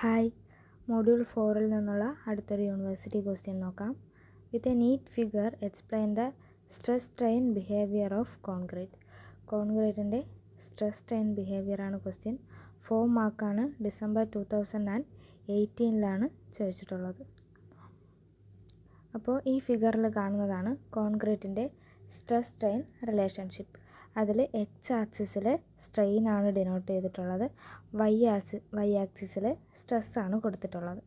Hi module ഫോറിൽ നിന്നുള്ള അടുത്തൊരു യൂണിവേഴ്സിറ്റി ക്വസ്റ്റ്യൻ നോക്കാം with a neat figure explain the stress strain behaviour of concrete കോൺക്രീറ്റിൻ്റെ സ്ട്രെസ് ട്രെയിൻ ബിഹേവിയറാണ് ക്വസ്റ്റ്യൻ ഫോർ മാർക്കാണ് ഡിസംബർ ടു തൗസൻഡ് ആൻഡ് എയ്റ്റീനിലാണ് ചോദിച്ചിട്ടുള്ളത് അപ്പോൾ ഈ ഫിഗറിൽ കാണുന്നതാണ് കോൺക്രീറ്റിൻ്റെ സ്ട്രെസ് ട്രെയിൻ റിലേഷൻഷിപ്പ് അതിൽ എക്സ് ആക്സിസിൽ ആണ് ഡിനോട്ട് ചെയ്തിട്ടുള്ളത് വൈ ആക്സി വൈ ആക്സിസിൽ ആണ് കൊടുത്തിട്ടുള്ളത്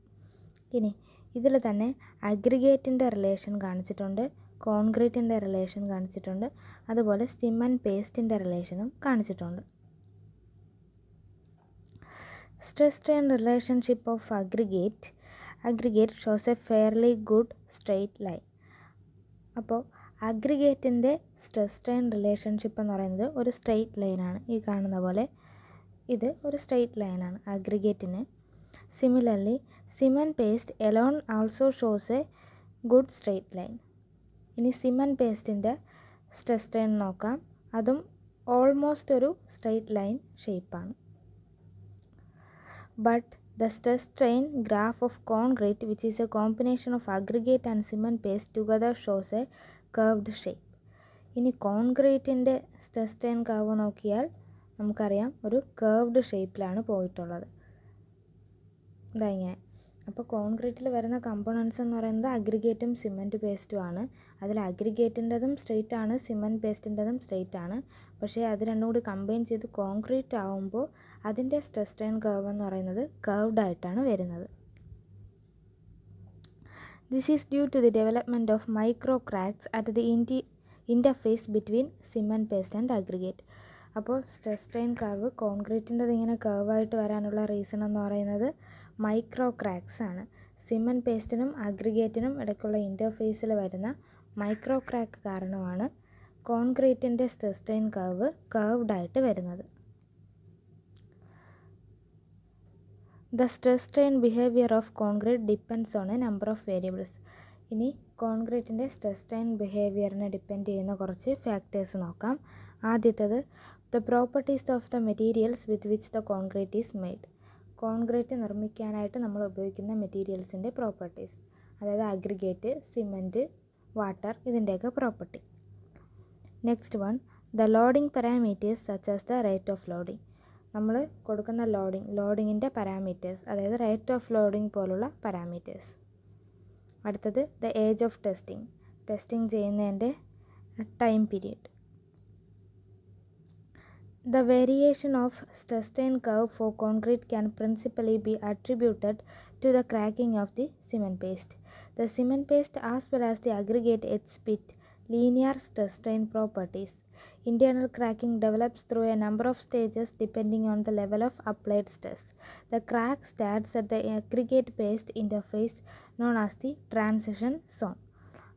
ഇനി ഇതിൽ തന്നെ അഗ്രിഗേറ്റിൻ്റെ റിലേഷൻ കാണിച്ചിട്ടുണ്ട് കോൺക്രീറ്റിൻ്റെ റിലേഷൻ കാണിച്ചിട്ടുണ്ട് അതുപോലെ സിമൻ പേസ്റ്റിൻ്റെ റിലേഷനും കാണിച്ചിട്ടുണ്ട് stress strain relationship of aggregate aggregate shows a fairly good straight line അപ്പോൾ അഗ്രിഗേറ്റിൻ്റെ സ്ട്രെസ് സ്ട്രെയിൻ റിലേഷൻഷിപ്പ് എന്ന് പറയുന്നത് ഒരു സ്ട്രെയിറ്റ് ലൈനാണ് ഈ കാണുന്ന പോലെ ഇത് ഒരു സ്ട്രെയിറ്റ് ലൈനാണ് അഗ്രിഗേറ്റിന് similarly cement paste alone also shows a good straight line ഇനി സിമൻ പേസ്റ്റിൻ്റെ സ്ട്രെസ് സ്ട്രെയിൻ നോക്കാം അതും ഓൾമോസ്റ്റ് ഒരു സ്ട്രെയിറ്റ് ലൈൻ ഷേപ്പാണ് but the stress strain graph of concrete which is a combination of aggregate and cement paste together shows a curved shape ഇനി കോൺക്രീറ്റിൻ്റെ stress strain curve നോക്കിയാൽ നമുക്കറിയാം ഒരു കർവ്ഡ് ഷേപ്പിലാണ് പോയിട്ടുള്ളത് ഇതാ ഇങ്ങനെ അപ്പോൾ കോൺക്രീറ്റിൽ വരുന്ന കമ്പോണൻസ് എന്ന് പറയുന്നത് അഗ്രിഗേറ്റും സിമെൻറ്റ് പേസ്റ്റും ആണ് അതിൽ അഗ്രിഗേറ്റിൻ്റെതും സ്ട്രെയിറ്റ് ആണ് സിമെൻറ്റ് പേസ്റ്റിൻ്റെതും സ്ട്രെയിറ്റ് ആണ് പക്ഷേ അത് രണ്ടും കൂടി കമ്പൈൻ ചെയ്ത് കോൺക്രീറ്റ് ആകുമ്പോൾ അതിൻ്റെ സ്ട്രെസ്റ്റൈൻ കർവ് എന്ന് പറയുന്നത് കർവ്ഡ് ആയിട്ടാണ് വരുന്നത് this is due to the development of micro cracks at the inter interface between cement paste and aggregate അപ്പോൾ സ്ട്രെസ് സ്ട്രെയിൻ കർവ് കോൺക്രീറ്റിൻ്റെ ഇങ്ങനെ കർവായിട്ട് വരാനുള്ള റീസൺ എന്ന് പറയുന്നത് മൈക്രോ ക്രാക്സ് ആണ് സിമെൻറ്റ് പേസ്റ്റിനും അഗ്രിഗേറ്റിനും ഇടയ്ക്കുള്ള ഇൻ്റർഫേസിൽ വരുന്ന മൈക്രോ ക്രാക്ക് കാരണമാണ് കോൺക്രീറ്റിൻ്റെ സ്ട്രെസ് സ്ട്രെയിൻ കർവ് കർവ്ഡായിട്ട് വരുന്നത് the stress strain behaviour of concrete depends on a number of variables ഇനി കോൺക്രീറ്റിൻ്റെ സ്ട്രെസ് ട്രെയിൻ ബിഹേവിയറിനെ ഡിപ്പെൻഡ് ചെയ്യുന്ന കുറച്ച് ഫാക്ടേഴ്സ് നോക്കാം ആദ്യത്തത് the properties of the materials with which the concrete is made concrete നിർമ്മിക്കാനായിട്ട് നമ്മൾ ഉപയോഗിക്കുന്ന മെറ്റീരിയൽസിൻ്റെ പ്രോപ്പർട്ടീസ് അതായത് അഗ്രിഗേറ്റ് സിമെൻറ്റ് വാട്ടർ ഇതിൻ്റെയൊക്കെ property next one the loading parameters such as the rate of loading നമ്മൾ കൊടുക്കുന്ന ലോഡിംഗ് ലോഡിങ്ങിൻ്റെ പാരാമീറ്റേഴ്സ് അതായത് റേറ്റ് ഓഫ് ലോഡിംഗ് പോലുള്ള പാരാമീറ്റേഴ്സ് അടുത്തത് the age of testing testing ചെയ്യുന്നതിൻ്റെ time period the variation of stress strain curve for concrete can principally be attributed to the cracking of the cement paste the cement paste as well as the aggregate എറ്റ് സ്പിറ്റ് linear stress strain properties Internal cracking develops through a number of stages depending on the level of applied stress. The crack starts at the aggregate based interface known as the transition zone.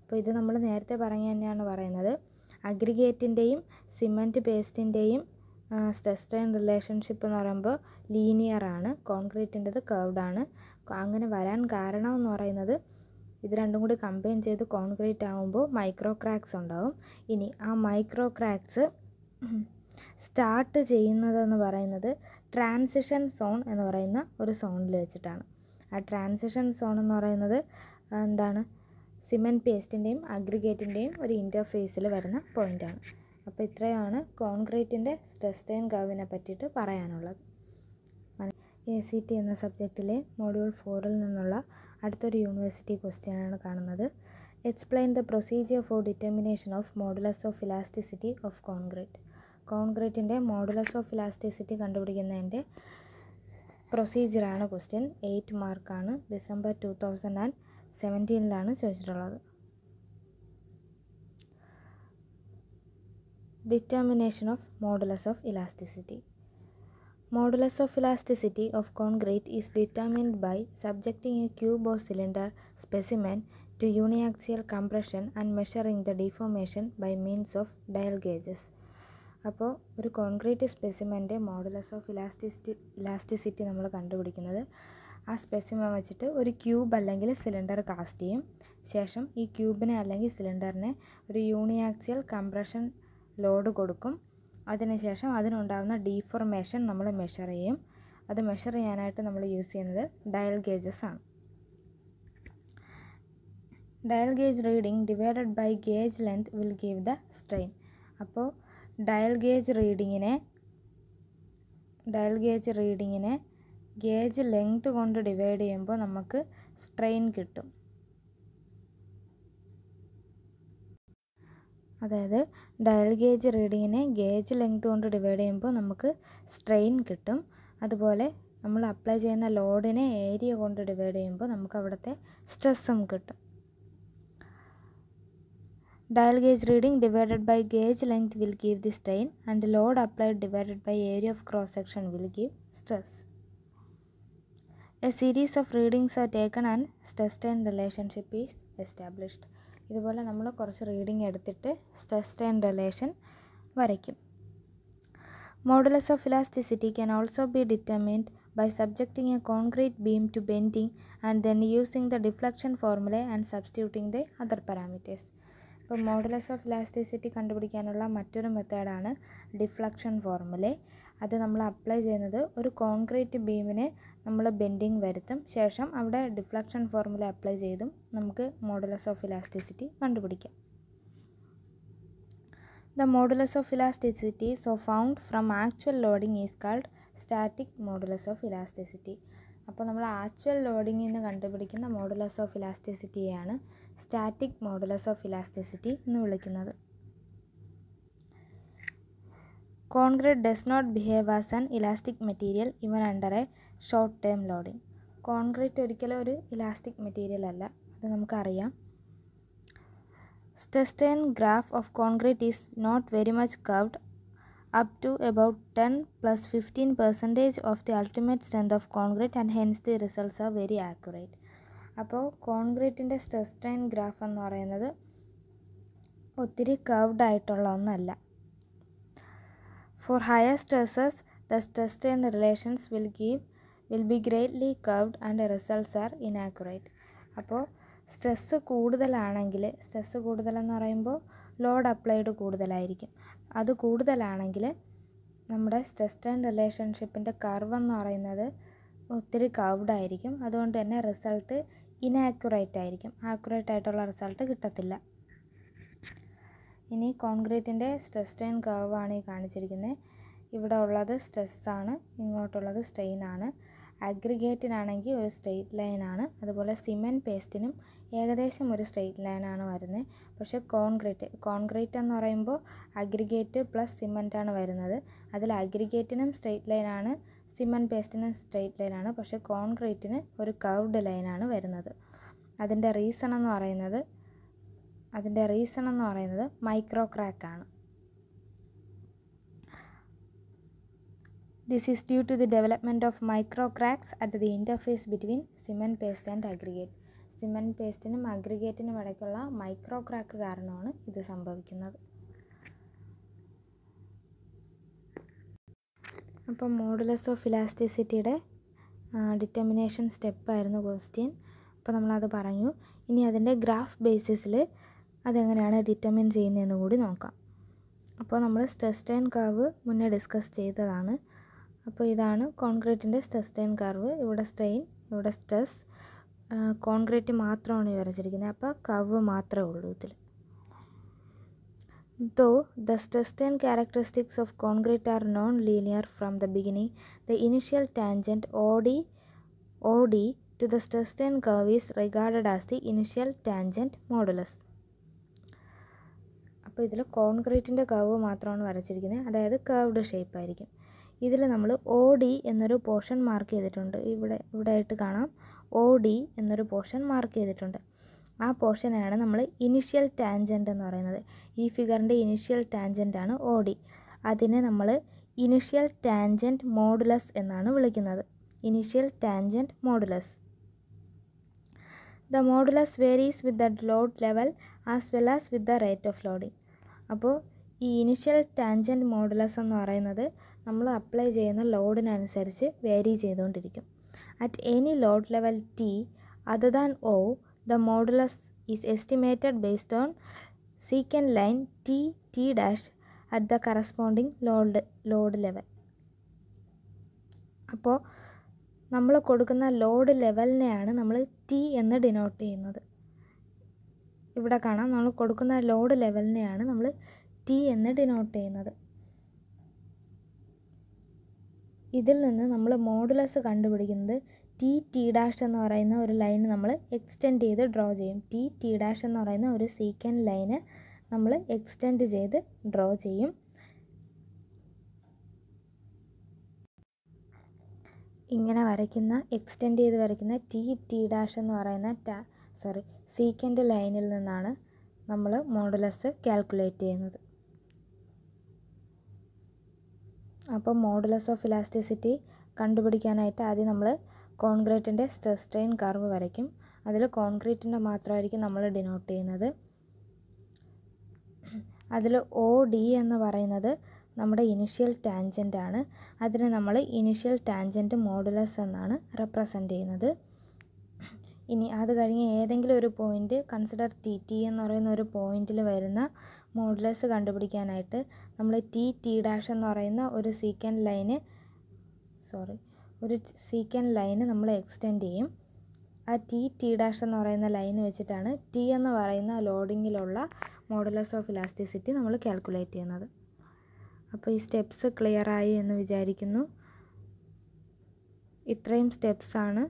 അപ്പോൾ ഇത് നമ്മൾ നേരത്തെ പറഞ്ഞു തന്നെയാണ് പറയുന്നത് അഗ്രിഗേറ്റിൻ്റെയും cement പേസ്റ്റിൻ്റെയും stress strain relationship എന്ന് linear. ലീനിയർ ആണ് കോൺക്രീറ്റിൻ്റെത് കർവ്ഡ് ആണ് അങ്ങനെ വരാൻ കാരണം എന്ന് പറയുന്നത് ഇത് രണ്ടും കൂടി കമ്പൈൻ ചെയ്ത് കോൺക്രീറ്റ് ആകുമ്പോൾ മൈക്രോ ക്രാക്സ് ഉണ്ടാവും ഇനി ആ മൈക്രോ ക്രാക്സ് സ്റ്റാർട്ട് ചെയ്യുന്നതെന്ന് പറയുന്നത് ട്രാൻസിഷൻ സോൺ എന്ന് പറയുന്ന ഒരു സോണിൽ വെച്ചിട്ടാണ് ആ ട്രാൻസിഷൻ സോൺ എന്ന് പറയുന്നത് എന്താണ് സിമെൻറ്റ് പേസ്റ്റിൻ്റെയും അഗ്രിഗേറ്റിൻ്റെയും ഒരു ഇൻ്റർഫേസിൽ വരുന്ന പോയിൻ്റാണ് അപ്പോൾ ഇത്രയാണ് കോൺക്രീറ്റിൻ്റെ സ്ട്രെസ് ടൈൻ കർവിനെ പറ്റിയിട്ട് പറയാനുള്ളത് എ സി ടി എന്ന സബ്ജക്റ്റിലെ മോഡ്യൂൾ ഫോറിൽ നിന്നുള്ള അടുത്തൊരു യൂണിവേഴ്സിറ്റി ക്വസ്റ്റ്യൻ ആണ് കാണുന്നത് explain the procedure for determination of modulus of elasticity of concrete കോൺക്രീറ്റിൻ്റെ മോഡുലസ് ഓഫ് ഇലാസ്റ്റിസിറ്റി കണ്ടുപിടിക്കുന്നതിൻ്റെ പ്രൊസീജിയറാണ് ക്വസ്റ്റ്യൻ എയ്റ്റ് മാർക്കാണ് ഡിസംബർ ടു തൗസൻഡ് ആൻഡ് സെവൻറ്റീനിലാണ് ചോദിച്ചിട്ടുള്ളത് determination of modulus of elasticity modulus of elasticity of concrete is determined by subjecting a cube of cylinder specimen to uniaxial compression and measuring the deformation by means of dial gauges അപ്പോൾ ഒരു concrete സ്പെസിമെൻ്റെ modulus of elasticity elasticity നമ്മൾ കണ്ടുപിടിക്കുന്നത് ആ specimen വെച്ചിട്ട് ഒരു cube അല്ലെങ്കിൽ cylinder cast ചെയ്യും ശേഷം ഈ ക്യൂബിനെ അല്ലെങ്കിൽ സിലിണ്ടറിനെ ഒരു യൂണിയാക്സിയൽ കംപ്രഷൻ ലോഡ് കൊടുക്കും അതിനുശേഷം അതിനുണ്ടാകുന്ന ഡീഫോർമേഷൻ നമ്മൾ മെഷർ ചെയ്യും അത് മെഷർ ചെയ്യാനായിട്ട് നമ്മൾ യൂസ് ചെയ്യുന്നത് ഡയൽ ഗേജസ് ആണ് dial gauge reading divided by gauge length will give the strain അപ്പോൾ ഡയൽ ഗേജ് റീഡിങ്ങിനെ ഡയൽ ഗേജ് റീഡിങ്ങിനെ ഗേജ് ലെങ്ത് കൊണ്ട് ഡിവൈഡ് ചെയ്യുമ്പോൾ നമുക്ക് സ്ട്രെയിൻ കിട്ടും അതായത് ഡയൽ ഗേജ് റീഡിങ്ങിനെ ഗേജ് ലെങ്ത് കൊണ്ട് ഡിവൈഡ് ചെയ്യുമ്പോൾ നമുക്ക് സ്ട്രെയിൻ കിട്ടും അതുപോലെ നമ്മൾ അപ്ലൈ ചെയ്യുന്ന ലോഡിനെ ഏരിയ കൊണ്ട് ഡിവൈഡ് ചെയ്യുമ്പോൾ നമുക്ക് അവിടുത്തെ സ്ട്രെസ്സും കിട്ടും dial gauge reading divided by gauge length will give the strain and load applied divided by area of cross section will give stress a series of readings are taken and stress and relationship is established ഇതുപോലെ നമ്മൾ കുറച്ച് reading എടുത്തിട്ട് stress and relationship വരയ്ക്കും modulus of elasticity can also be determined by subjecting a concrete beam to bending and then using the deflection formula and substituting the other parameters ഇപ്പോൾ modulus of elasticity കണ്ടുപിടിക്കാനുള്ള മറ്റൊരു മെത്തേഡാണ് deflection formula അത് നമ്മൾ apply ചെയ്യുന്നത് ഒരു concrete ബീമിന് നമ്മൾ bending വരുത്തും ശേഷം അവിടെ ഡിഫ്ലക്ഷൻ ഫോർമുല അപ്ലൈ ചെയ്തും നമുക്ക് മോഡുലസ് ഓഫ് ഇലാസ്റ്റിസിറ്റി കണ്ടുപിടിക്കാം the modulus of elasticity so found from actual loading is called static modulus of elasticity അപ്പോൾ നമ്മൾ ആക്ച്വൽ ലോഡിങ്ങിൽ നിന്ന് കണ്ടുപിടിക്കുന്ന മോഡുലസ് ഓഫ് ഇലാസ്റ്റിസിറ്റിയാണ് സ്റ്റാറ്റിക് മോഡുലസ് ഓഫ് ഇലാസ്റ്റിസിറ്റി എന്ന് വിളിക്കുന്നത് Concrete does not behave as an elastic material even under a short term loading. Concrete ഒരിക്കലും ഒരു ഇലാസ്റ്റിക് മെറ്റീരിയൽ അല്ല അത് നമുക്കറിയാം Sustain graph of concrete is not very much curved up to about 10 plus 15 percentage of the ultimate strength of concrete and hence the results are very accurate. അപ്പോൾ കോൺക്രീറ്റിൻ്റെ stress strain graph എന്ന് പറയുന്നത് ഒത്തിരി curved ആയിട്ടുള്ള ഒന്നല്ല For higher stresses, the stress-strain relations will give will be greatly curved and results are inaccurate. അപ്പോൾ stress കൂടുതലാണെങ്കിൽ stress കൂടുതലെന്ന് പറയുമ്പോൾ ലോഡ് അപ്ലൈഡ് കൂടുതലായിരിക്കും അത് കൂടുതലാണെങ്കിൽ നമ്മുടെ സ്ട്രെസ് ആൻഡ് റിലേഷൻഷിപ്പിൻ്റെ കർവ് എന്ന് പറയുന്നത് ഒത്തിരി കർവ്ഡ് ആയിരിക്കും അതുകൊണ്ട് തന്നെ റിസൾട്ട് ഇനാക്യുറേറ്റ് ആയിരിക്കും ആക്യുറേറ്റ് ആയിട്ടുള്ള റിസൾട്ട് കിട്ടത്തില്ല ഇനി കോൺക്രീറ്റിൻ്റെ സ്ട്രെസ് സ്ട്രെയിൻ കർവാണ് ഈ കാണിച്ചിരിക്കുന്നത് ഇവിടെ ഉള്ളത് സ്ട്രെസ്സാണ് ഇങ്ങോട്ടുള്ളത് ആണ് അഗ്രിഗേറ്റിനാണെങ്കിൽ ഒരു സ്ട്രെയിറ്റ് ലൈനാണ് അതുപോലെ സിമെൻറ്റ് പേസ്റ്റിനും ഏകദേശം ഒരു സ്ട്രെയിറ്റ് ലൈനാണ് വരുന്നത് പക്ഷേ കോൺക്രീറ്റ് കോൺക്രീറ്റ് എന്ന് പറയുമ്പോൾ അഗ്രിഗേറ്റ് പ്ലസ് സിമെൻറ്റാണ് വരുന്നത് അതിൽ അഗ്രിഗേറ്റിനും സ്ട്രെയിറ്റ് ലൈനാണ് സിമെൻറ്റ് പേസ്റ്റിനും സ്ട്രെയിറ്റ് ലൈനാണ് പക്ഷേ കോൺക്രീറ്റിന് ഒരു കർവ്ഡ് ലൈനാണ് വരുന്നത് അതിൻ്റെ റീസൺ എന്ന് പറയുന്നത് അതിൻ്റെ റീസൺ എന്ന് പറയുന്നത് മൈക്രോ ക്രാക്ക് ആണ് this is due to the development of micro cracks at the interface between cement paste and aggregate cement പേസ്റ്റിനും അഗ്രിഗേറ്റിനും ഇടയ്ക്കുള്ള മൈക്രോ ക്രാക്ക് കാരണമാണ് ഇത് സംഭവിക്കുന്നത് അപ്പോൾ മോഡുലസ് ഓഫ് ഇലാസ്റ്റിസിറ്റിയുടെ ഡിറ്റർമിനേഷൻ സ്റ്റെപ്പായിരുന്നു ക്വസ്റ്റ്യൻ അപ്പോൾ നമ്മളത് പറഞ്ഞു ഇനി അതിൻ്റെ ഗ്രാഫ് ബേസിസിൽ അതെങ്ങനെയാണ് ഡിറ്റർമിൻ ചെയ്യുന്നതെന്ന് കൂടി നോക്കാം അപ്പോൾ നമ്മൾ സ്റ്റെസ്റ്റൈൻ കർവ് മുന്നേ ഡിസ്കസ് ചെയ്തതാണ് അപ്പോൾ ഇതാണ് കോൺക്രീറ്റിൻ്റെ സ്റ്റെസ്റ്റൈൻ കർവ് ഇവിടെ സ്ട്രെയിൻ ഇവിടെ സ്ട്രെസ് കോൺക്രീറ്റ് മാത്രമാണ് ഈ വരച്ചിരിക്കുന്നത് അപ്പോൾ കവ് മാത്രമേ ഉള്ളൂ ഇതിൽ though the stress strain characteristics of concrete are non linear from the beginning the initial tangent OD OD to the stress strain curve is regard as the initial tangent modulus അപ്പോൾ ഇതിൽ കോൺക്രീറ്റിൻ്റെ curve മാത്രമാണ് വരച്ചിരിക്കുന്നത് അതായത് കർവ്ഡ് ഷേപ്പ് ആയിരിക്കും ഇതിൽ നമ്മൾ O D എന്നൊരു portion mark ചെയ്തിട്ടുണ്ട് ഇവിടെ ഇവിടെ ആയിട്ട് കാണാം ഒ ഡി എന്നൊരു പോർഷൻ മാർക്ക് ചെയ്തിട്ടുണ്ട് ആ പോർഷനാണ് നമ്മൾ ഇനിഷ്യൽ ടാൻജൻ്റ് എന്ന് പറയുന്നത് ഈ ഫിഗറിൻ്റെ ഇനിഷ്യൽ ടാൻജൻ്റാണ് ഒ ഡി അതിനെ നമ്മൾ ഇനിഷ്യൽ ടാൻജൻറ്റ് മോഡുലസ് എന്നാണ് വിളിക്കുന്നത് initial tangent modulus the modulus varies with the load level as well as with the rate of loading അപ്പോൾ ഈ ഇനിഷ്യൽ ടാൻജൻറ്റ് മോഡുലസ് എന്ന് പറയുന്നത് നമ്മൾ അപ്ലൈ ചെയ്യുന്ന ലോഡിനനുസരിച്ച് വേരി ചെയ്തുകൊണ്ടിരിക്കും at any load level T other than O the modulus is estimated based on secant line T T dash at the corresponding load load level അപ്പോൾ നമ്മൾ കൊടുക്കുന്ന ലോഡ് ലെവലിനെയാണ് നമ്മൾ ടി എന്ന് ഡിനോട്ട് ചെയ്യുന്നത് ഇവിടെ കാണാം നമ്മൾ കൊടുക്കുന്ന ലോഡ് ലെവലിനെയാണ് നമ്മൾ ടി എന്ന് ഡിനോട്ട് ചെയ്യുന്നത് ഇതിൽ നിന്ന് നമ്മൾ മോഡുലസ് കണ്ടുപിടിക്കുന്നത് ടി ടി ഡാഷ് എന്ന് പറയുന്ന ഒരു ലൈൻ നമ്മൾ എക്സ്റ്റെൻഡ് ചെയ്ത് ഡ്രോ ചെയ്യും ടി ടി ഡാഷ് എന്ന് പറയുന്ന ഒരു സീക്വൻറ്റ് ലൈന് നമ്മൾ എക്സ്റ്റെൻഡ് ചെയ്ത് ഡ്രോ ചെയ്യും ഇങ്ങനെ വരയ്ക്കുന്ന എക്സ്റ്റെൻഡ് ചെയ്ത് വരയ്ക്കുന്ന ടി ടി ഡാഷ് എന്ന് പറയുന്ന സോറി സീക്കൻ്റ് ലൈനിൽ നിന്നാണ് നമ്മൾ മോഡുലസ് കാൽക്കുലേറ്റ് ചെയ്യുന്നത് അപ്പോൾ മോഡുലസ് ഓഫ് ഇലാസ്റ്റിസിറ്റി കണ്ടുപിടിക്കാനായിട്ട് ആദ്യം നമ്മൾ കോൺക്രീറ്റിൻ്റെ സ്ട്രെസ് സ്ട്രെയിൻ കർവ് വരയ്ക്കും അതിൽ കോൺക്രീറ്റിൻ്റെ മാത്രമായിരിക്കും നമ്മൾ ഡിനോട്ട് ചെയ്യുന്നത് അതിൽ ഒ ഡി എന്ന് പറയുന്നത് നമ്മുടെ ഇനിഷ്യൽ ടാൻജൻ്റ് ആണ് അതിനെ നമ്മൾ ഇനിഷ്യൽ ടാൻജൻറ്റ് മോഡുലസ് എന്നാണ് റെപ്രസെൻ്റ് ചെയ്യുന്നത് ഇനി അത് കഴിഞ്ഞ് ഏതെങ്കിലും ഒരു പോയിൻ്റ് കൺസിഡർ ടി ടി എന്ന് പറയുന്ന ഒരു പോയിൻ്റിൽ വരുന്ന മോഡുലസ് കണ്ടുപിടിക്കാനായിട്ട് നമ്മൾ ടി ടി ഡാഷ് എന്ന് പറയുന്ന ഒരു സീക്കൻ ലൈന് സോറി ഒരു സീക്കൻ ലൈന് നമ്മൾ എക്സ്റ്റെൻഡ് ചെയ്യും ആ ടി ടി ഡാഷ് എന്ന് പറയുന്ന ലൈൻ വെച്ചിട്ടാണ് ടി എന്ന് പറയുന്ന ലോഡിങ്ങിലുള്ള മോഡുലസ് ഓഫ് ഇലാസ്റ്റിസിറ്റി നമ്മൾ കാൽക്കുലേറ്റ് ചെയ്യുന്നത് അപ്പോൾ ഈ സ്റ്റെപ്സ് ക്ലിയറായി എന്ന് വിചാരിക്കുന്നു ഇത്രയും സ്റ്റെപ്സാണ്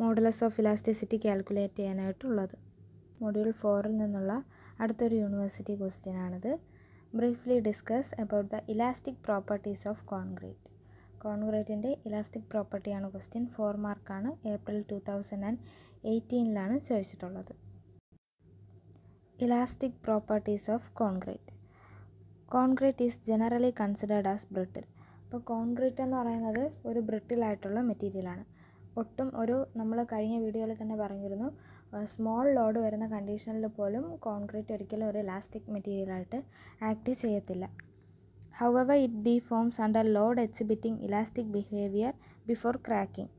മോഡലസ് ഓഫ് ഇലാസ്റ്റിസിറ്റി കാൽക്കുലേറ്റ് ചെയ്യാനായിട്ടുള്ളത് മൊഡ്യൂൾ ഫോറിൽ നിന്നുള്ള അടുത്തൊരു യൂണിവേഴ്സിറ്റി ക്വസ്റ്റ്യൻ ആണിത് briefly discuss about the elastic properties of concrete കോൺക്രീറ്റിൻ്റെ ഇലാസ്റ്റിക് പ്രോപ്പർട്ടിയാണ് ക്വസ്റ്റ്യൻ ഫോർ മാർക്കാണ് ഏപ്രിൽ ടു തൗസൻഡ് ആൻഡ് എയ്റ്റീനിലാണ് ചോദിച്ചിട്ടുള്ളത് elastic properties of concrete concrete is generally considered as brittle അപ്പോൾ കോൺക്രീറ്റ് എന്ന് പറയുന്നത് ഒരു ബ്രിട്ടിലായിട്ടുള്ള മെറ്റീരിയലാണ് ഒട്ടും ഒരു നമ്മൾ കഴിഞ്ഞ വീഡിയോയിൽ തന്നെ പറഞ്ഞിരുന്നു സ്മോൾ ലോഡ് വരുന്ന കണ്ടീഷനിൽ പോലും കോൺക്രീറ്റ് ഒരിക്കലും ഒരു ഇലാസ്റ്റിക് മെറ്റീരിയലായിട്ട് ആക്ട് ചെയ്യത്തില്ല ever it deforms under load exhibiting elastic behaviour before cracking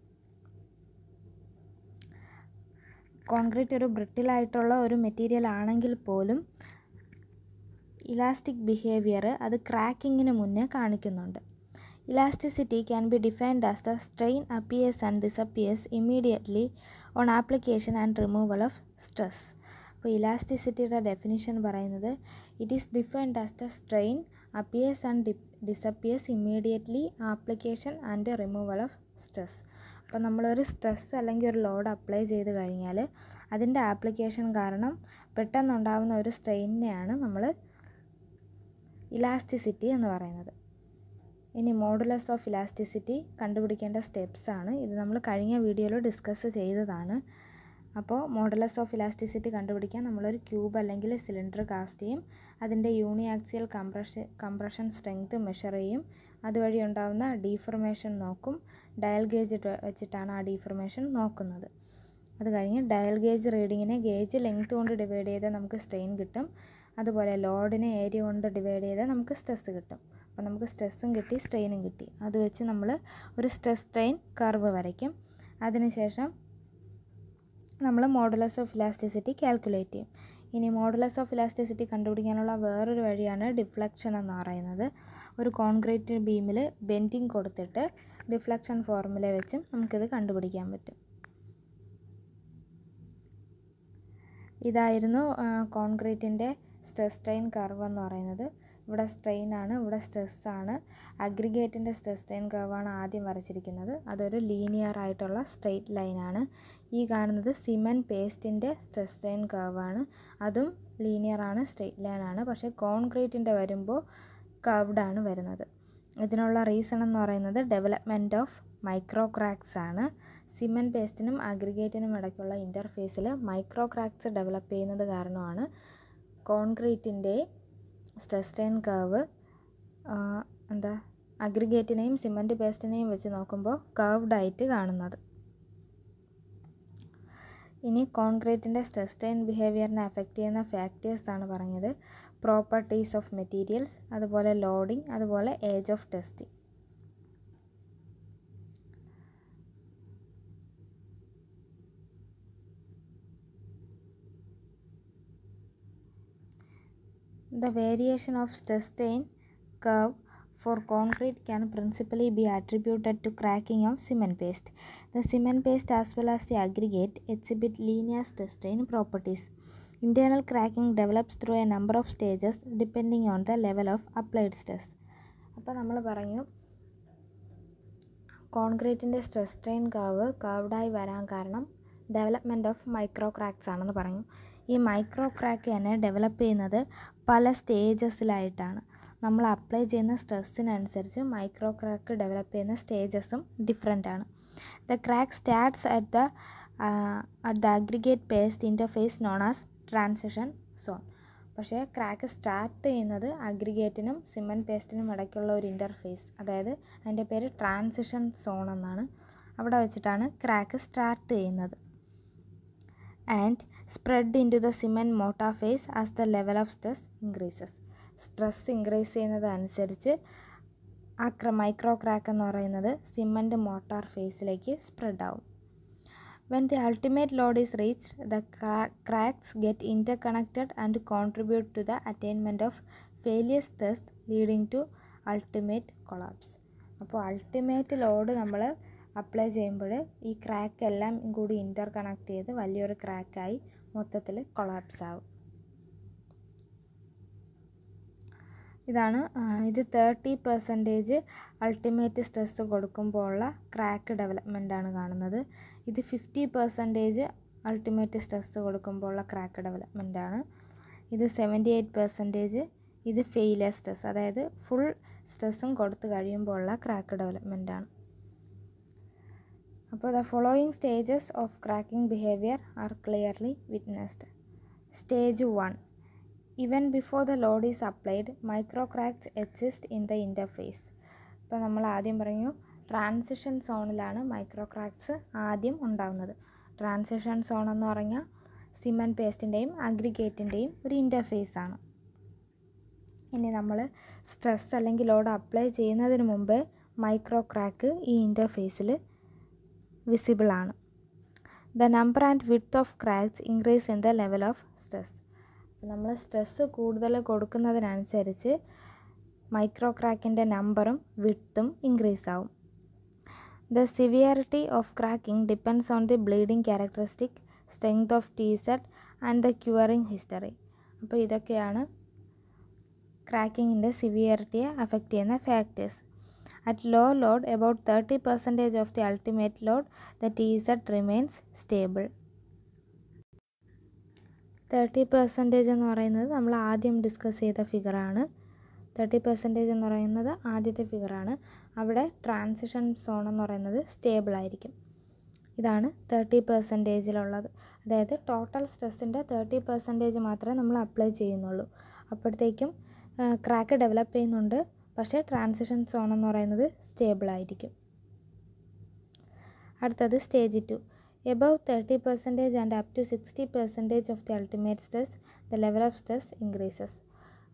concrete ഒരു ബ്രിട്ടിലായിട്ടുള്ള ഒരു മെറ്റീരിയൽ ആണെങ്കിൽ പോലും ഇലാസ്റ്റിക് ബിഹേവിയർ അത് ക്രാക്കിങ്ങിന് മുന്നേ കാണിക്കുന്നുണ്ട് elasticity can be defined as the strain appears and disappears immediately on application and removal of stress അപ്പോൾ ഇലാസ്റ്റിസിറ്റിയുടെ ഡെഫിനിഷൻ പറയുന്നത് it is defined as the strain appears and de disappears immediately application and removal of stress അപ്പോൾ നമ്മളൊരു stress അല്ലെങ്കിൽ ഒരു load apply ചെയ്ത് കഴിഞ്ഞാൽ അതിൻ്റെ ആപ്ലിക്കേഷൻ കാരണം പെട്ടെന്നുണ്ടാകുന്ന ഒരു സ്ട്രെയിനിനെയാണ് നമ്മൾ ഇലാസ്റ്റിസിറ്റി എന്ന് പറയുന്നത് ഇനി മോഡുലസ് ഓഫ് ഇലാസ്റ്റിസിറ്റി കണ്ടുപിടിക്കേണ്ട സ്റ്റെപ്സ് ആണ് ഇത് നമ്മൾ കഴിഞ്ഞ വീഡിയോയിൽ ഡിസ്കസ് ചെയ്തതാണ് അപ്പോൾ മോഡലസ് ഓഫ് ഇലാസ്റ്റിസിറ്റി കണ്ടുപിടിക്കാൻ നമ്മളൊരു ക്യൂബ് അല്ലെങ്കിൽ സിലിണ്ടർ കാസ്റ്റ് ചെയ്യും അതിൻ്റെ uniaxial compression compression strength measure ചെയ്യും അതുവഴി ഉണ്ടാകുന്ന ഡീഫർമേഷൻ നോക്കും ഡയൽ ഗേജ് വെച്ചിട്ടാണ് ആ ഡീഫർമേഷൻ നോക്കുന്നത് അത് കഴിഞ്ഞ് ഡയൽ ഗേജ് റീഡിങ്ങിനെ ഗേജ് ലെങ്ത് കൊണ്ട് ഡിവൈഡ് ചെയ്താൽ നമുക്ക് സ്ട്രെയിൻ കിട്ടും അതുപോലെ ലോഡിനെ ഏരിയ കൊണ്ട് ഡിവൈഡ് ചെയ്താൽ നമുക്ക് സ്ട്രെസ് കിട്ടും അപ്പം നമുക്ക് സ്ട്രെസ്സും കിട്ടി സ്ട്രെയിനും കിട്ടി അത് വെച്ച് നമ്മൾ ഒരു സ്ട്രെസ് സ്ട്രെയിൻ കർവ് വരയ്ക്കും അതിനുശേഷം നമ്മൾ മോഡുലസ് ഓഫ് ഇലാസ്റ്റിസിറ്റി കാൽക്കുലേറ്റ് ചെയ്യും ഇനി മോഡുലസ് ഓഫ് ഇലാസ്റ്റിസിറ്റി കണ്ടുപിടിക്കാനുള്ള വേറൊരു വഴിയാണ് ഡിഫ്ലക്ഷൻ എന്ന് പറയുന്നത് ഒരു കോൺക്രീറ്റ് ബീമിൽ ബെൻഡിങ് കൊടുത്തിട്ട് ഡിഫ്ലക്ഷൻ ഫോർമുല വെച്ചും നമുക്കിത് കണ്ടുപിടിക്കാൻ പറ്റും ഇതായിരുന്നു കോൺക്രീറ്റിൻ്റെ സ്ട്രെസ് സ്ട്രെയിൻ കർവ് എന്ന് പറയുന്നത് ഇവിടെ സ്ട്രെയിൻ ആണ് ഇവിടെ സ്ട്രെസ്സാണ് അഗ്രിഗേറ്റിൻ്റെ സ്ട്രെസ് സ്ട്രെയിൻ കർവാണ് ആദ്യം വരച്ചിരിക്കുന്നത് അതൊരു ലീനിയർ ആയിട്ടുള്ള സ്ട്രെയിറ്റ് ലൈനാണ് ഈ കാണുന്നത് സിമെൻറ്റ് പേസ്റ്റിൻ്റെ സ്ട്രെസ് സ്ട്രെയിൻ കർവാണ് അതും ലീനിയറാണ് സ്ട്രെയിറ്റ് ലൈനാണ് പക്ഷേ കോൺക്രീറ്റിൻ്റെ വരുമ്പോൾ ആണ് വരുന്നത് ഇതിനുള്ള റീസൺ എന്ന് പറയുന്നത് ഡെവലപ്മെൻറ്റ് ഓഫ് മൈക്രോ ക്രാക്സ് ആണ് സിമെൻറ്റ് പേസ്റ്റിനും അഗ്രിഗേറ്റിനും ഇടയ്ക്കുള്ള ഇൻ്റർഫേസിൽ മൈക്രോ ക്രാക്സ് ഡെവലപ്പ് ചെയ്യുന്നത് കാരണമാണ് കോൺക്രീറ്റിൻ്റെ സ്ട്രെസ് സ്ട്രെയിൻ കർവ് എന്താ അഗ്രിഗേറ്റിനെയും സിമൻറ്റ് പേസ്റ്റിനെയും വെച്ച് നോക്കുമ്പോൾ കർവ്ഡായിട്ട് കാണുന്നത് ഇനി കോൺക്രീറ്റിൻ്റെ സ്ട്രെസ് സ്ട്രെയിൻ ബിഹേവിയറിനെ അഫക്റ്റ് ചെയ്യുന്ന ഫാക്ടേഴ്സ് ആണ് പറഞ്ഞത് പ്രോപ്പർട്ടീസ് ഓഫ് മെറ്റീരിയൽസ് അതുപോലെ ലോഡിംഗ് അതുപോലെ age of testing The variation of stress strain curve for concrete can principally be attributed to cracking of cement paste. The cement paste as well as the aggregate exhibit linear strain properties. Internal cracking develops through a number of stages depending on the level of applied stress. അപ്പോൾ നമ്മൾ പറഞ്ഞു കോൺക്രീറ്റിൻ്റെ stress strain curve കർവ്ഡായി വരാൻ കാരണം development of micro cracks ആണെന്ന് പറഞ്ഞു ഈ മൈക്രോ ക്രാക്ക് തന്നെ ഡെവലപ്പ് ചെയ്യുന്നത് പല സ്റ്റേജസിലായിട്ടാണ് നമ്മൾ അപ്ലൈ ചെയ്യുന്ന സ്ട്രെസ്സിനനുസരിച്ച് മൈക്രോ ക്രാക്ക് ഡെവലപ്പ് ചെയ്യുന്ന സ്റ്റേജസും ഡിഫറെൻ്റ് ആണ് the crack starts at the at the aggregate paste interface known as transition zone പക്ഷേ ക്രാക്ക് സ്റ്റാർട്ട് ചെയ്യുന്നത് അഗ്രിഗേറ്റിനും സിമെൻറ്റ് പേസ്റ്റിനും ഇടയ്ക്കുള്ള ഒരു ഇൻ്റർഫേസ് അതായത് അതിൻ്റെ പേര് ട്രാൻസിഷൻ സോൺ എന്നാണ് അവിടെ വെച്ചിട്ടാണ് ക്രാക്ക് സ്റ്റാർട്ട് ചെയ്യുന്നത് and spread into the cement mortar phase as the level of stress increases stress increase ചെയ്യുന്നത് അനുസരിച്ച് ആ മൈക്രോ ക്രാക്ക് എന്ന് പറയുന്നത് സിമെൻറ്റ് മോട്ടാർ ഫേസിലേക്ക് സ്പ്രെഡ് ആവും when the ultimate load is reach the cracks get interconnected and contribute to the attainment of failure stress leading to ultimate collapse അപ്പോൾ ultimate load നമ്മൾ apply ചെയ്യുമ്പോൾ ഈ crack എല്ലാം കൂടി ഇൻ്റർ കണക്ട് ചെയ്ത് വലിയൊരു ക്രാക്കായി മൊത്തത്തിൽ കൊളാപ്സ് ആവും ഇതാണ് ഇത് തേർട്ടി പെർസെൻറ്റേജ് അൾട്ടിമേറ്റ് സ്ട്രെസ് കൊടുക്കുമ്പോൾ ഉള്ള ക്രാക്ക് ഡെവലപ്മെൻ്റ് ആണ് കാണുന്നത് ഇത് ഫിഫ്റ്റി പെർസെൻറ്റേജ് അൾട്ടിമേറ്റ് സ്ട്രെസ് കൊടുക്കുമ്പോൾ ഉള്ള ക്രാക്ക് ഡെവലപ്മെൻ്റ് ആണ് ഇത് സെവൻറ്റി എയ്റ്റ് പെർസെൻറ്റേജ് ഇത് ഫെയിലിയർ സ്ട്രെസ് അതായത് ഫുൾ സ്ട്രെസ്സും കൊടുത്തു കഴിയുമ്പോൾ ഉള്ള ക്രാക്ക് ഡെവലപ്മെൻ്റ് ആണ് അപ്പോൾ the following stages of cracking behaviour are clearly witnessed stage one even before the load is applied micro cracks exist in the interface ഇപ്പോൾ നമ്മൾ ആദ്യം പറഞ്ഞു ട്രാൻസിഷൻ സോണിലാണ് മൈക്രോ ക്രാക്സ് ആദ്യം ഉണ്ടാകുന്നത് ട്രാൻസിഷൻ സോൺ എന്ന് പറഞ്ഞാൽ സിമെൻറ്റ് പേസ്റ്റിൻ്റെയും അഗ്രിഗേറ്റിൻ്റെയും ഒരു ഇൻ്റർഫേസ് ആണ് ഇനി നമ്മൾ സ്ട്രെസ് അല്ലെങ്കിൽ ലോഡ് അപ്ലൈ ചെയ്യുന്നതിന് മുമ്പേ മൈക്രോ ക്രാക്ക് ഈ ഇൻ്റർഫേസിൽ വിസിബിൾ ആണ് the number and width of cracks increase in the level of stress നമ്മൾ സ്ട്രെസ് കൂടുതൽ കൊടുക്കുന്നതിനനുസരിച്ച് മൈക്രോ ക്രാക്കിൻ്റെ നമ്പറും വിത്തും ഇൻക്രീസ് ആവും the severity of cracking depends on the bleeding characteristic strength of the set and the curing history അപ്പോൾ ഇതൊക്കെയാണ് ക്രാക്കിങ്ങിൻ്റെ സിവിയറിറ്റിയെ അഫക്റ്റ് ചെയ്യുന്ന factors At about load, about 30% of the ultimate load, the TZ remains stable. Thirty percentage എന്ന് പറയുന്നത് നമ്മൾ ആദ്യം discuss ചെയ്ത ഫിഗറാണ് തേർട്ടി പെർസെൻറ്റേജ് എന്ന് പറയുന്നത് ആദ്യത്തെ ഫിഗറാണ് അവിടെ ട്രാൻസിഷൻ സോൺ എന്ന് പറയുന്നത് സ്റ്റേബിൾ ആയിരിക്കും ഇതാണ് തേർട്ടി പെർസെൻറ്റേജിലുള്ളത് അതായത് ടോട്ടൽ സ്ട്രെസ്സിൻ്റെ തേർട്ടി പെർസെൻറ്റേജ് മാത്രമേ നമ്മൾ അപ്ലൈ ചെയ്യുന്നുള്ളൂ അപ്പോഴത്തേക്കും ക്രാക്ക് ഡെവലപ്പ് ചെയ്യുന്നുണ്ട് പക്ഷേ ട്രാൻസിഷൻ സോൺ എന്ന് പറയുന്നത് സ്റ്റേബിൾ ആയിരിക്കും അടുത്തത് stage two above thirty percentage and up to sixty percentage of the ultimate stress the level of stress increases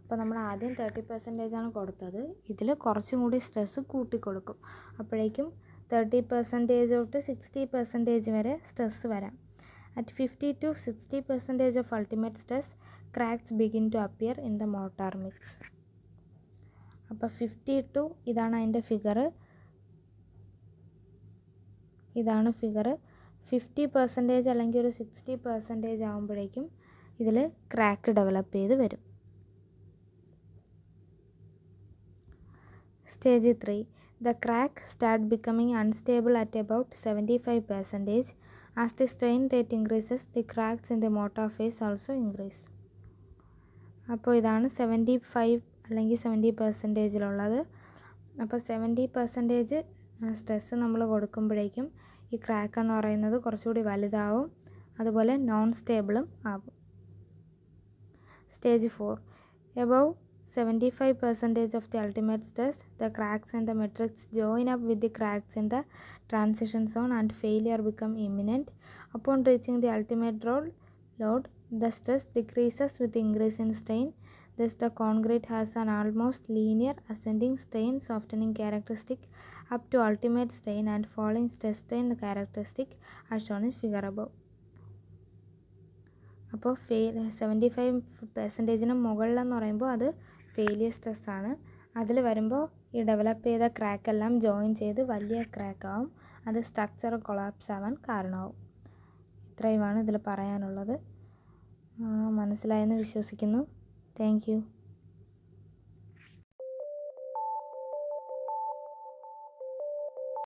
അപ്പോൾ നമ്മൾ ആദ്യം തേർട്ടി പെർസെൻറ്റേജ് ആണ് കൊടുത്തത് ഇതിൽ കുറച്ചും കൂടി സ്ട്രെസ്സ് കൂട്ടിക്കൊടുക്കും അപ്പോഴേക്കും തേർട്ടി പെർസെൻറ്റേജ് തൊട്ട് സിക്സ്റ്റി പെർസെൻറ്റേജ് വരെ സ്ട്രെസ് വരാം at fifty to sixty percentage of ultimate stress cracks begin to appear in the mortar mix അപ്പോൾ ഫിഫ്റ്റി ടു ഇതാണ് അതിൻ്റെ ഫിഗർ ഇതാണ് ഫിഗർ ഫിഫ്റ്റി പെർസെൻറ്റേജ് അല്ലെങ്കിൽ ഒരു സിക്സ്റ്റി പെർസെൻറ്റേജ് ആകുമ്പോഴേക്കും ഇതിൽ ക്രാക്ക് ഡെവലപ്പ് ചെയ്ത് വരും stage three the crack start becoming unstable at about seventy five percentage as the strain rate increases the cracks in the mortar phase also increase അപ്പോൾ ഇതാണ് seventy five അല്ലെങ്കിൽ seventy പെർസെൻറ്റേജിലുള്ളത് അപ്പോൾ seventy percentage stress നമ്മൾ കൊടുക്കുമ്പോഴേക്കും ഈ crack എന്ന് പറയുന്നത് കുറച്ചുകൂടി വലുതാവും അതുപോലെ നോൺ സ്റ്റേബിളും ആകും stage four above seventy five percentage of the ultimate stress the cracks and the matrix join up with the cracks in the transition zone and failure become imminent upon reaching the ultimate role load the stress decreases with increase in strain Thus, the concrete has an almost linear ascending strain softening characteristic up to ultimate strain and falling stress strain characteristic as shown in figure above. അപ്പോൾ fail seventy five പെർസെൻറ്റേജിന് മുകളിലെന്ന് പറയുമ്പോൾ അത് failure stress ആണ് അതിൽ വരുമ്പോൾ ഈ develop ചെയ്ത ക്രാക്ക് എല്ലാം ജോയിൻ ചെയ്ത് വലിയ ക്രാക്ക് ആവും അത് സ്ട്രക്ചർ കൊളാപ്സ് ആവാൻ കാരണമാവും ഇത്രയുമാണ് ഇതിൽ പറയാനുള്ളത് മനസ്സിലായെന്ന് വിശ്വസിക്കുന്നു Thank you.